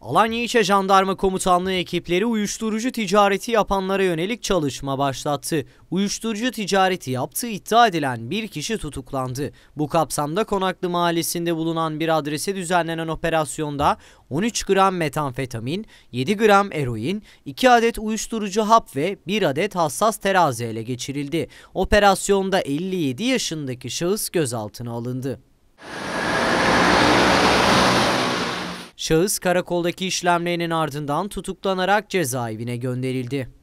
Alanya İlçe Jandarma Komutanlığı ekipleri uyuşturucu ticareti yapanlara yönelik çalışma başlattı. Uyuşturucu ticareti yaptığı iddia edilen bir kişi tutuklandı. Bu kapsamda Konaklı Mahallesi'nde bulunan bir adrese düzenlenen operasyonda 13 gram metamfetamin, 7 gram eroin, 2 adet uyuşturucu hap ve 1 adet hassas terazi ele geçirildi. Operasyonda 57 yaşındaki şahıs gözaltına alındı. Şahıs karakoldaki işlemlerinin ardından tutuklanarak cezaevine gönderildi.